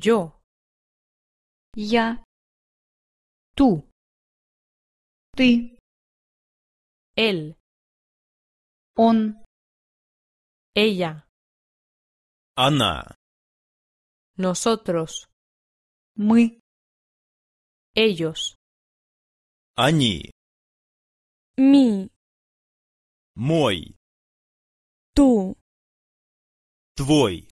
Yo. ya, Tú. Ты. Él. on, Ella. Ana. Nosotros. Мы. Ellos. Они. Mi. Мой. tú, Твой.